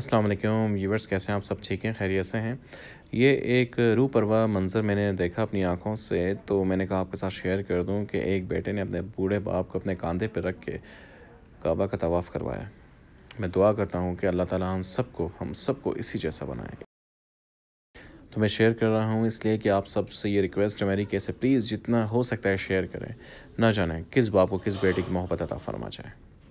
अस्सलाम वालेकुम व्यूवर्स कैसे हैं आप सब ठीक हैं खैरियत से हैं ये एक रूपरवा मंज़र मैंने देखा अपनी आँखों से तो मैंने कहा आपके साथ शेयर कर दूं कि एक बेटे ने अपने बूढ़े बाप को अपने कंधे पर रख के काबा का तवाफ़ करवाया मैं दुआ करता हूँ कि अल्लाह ताला हम सबको हम सबको इसी जैसा बनाए तो मैं शेयर कर रहा हूँ इसलिए कि आप सब से ये रिक्वेस्ट है मेरी कैसे प्लीज़ जितना हो सकता है शेयर करें ना जाने किस बाप को किस बेटे की मोहब्बत अता फरमा जाए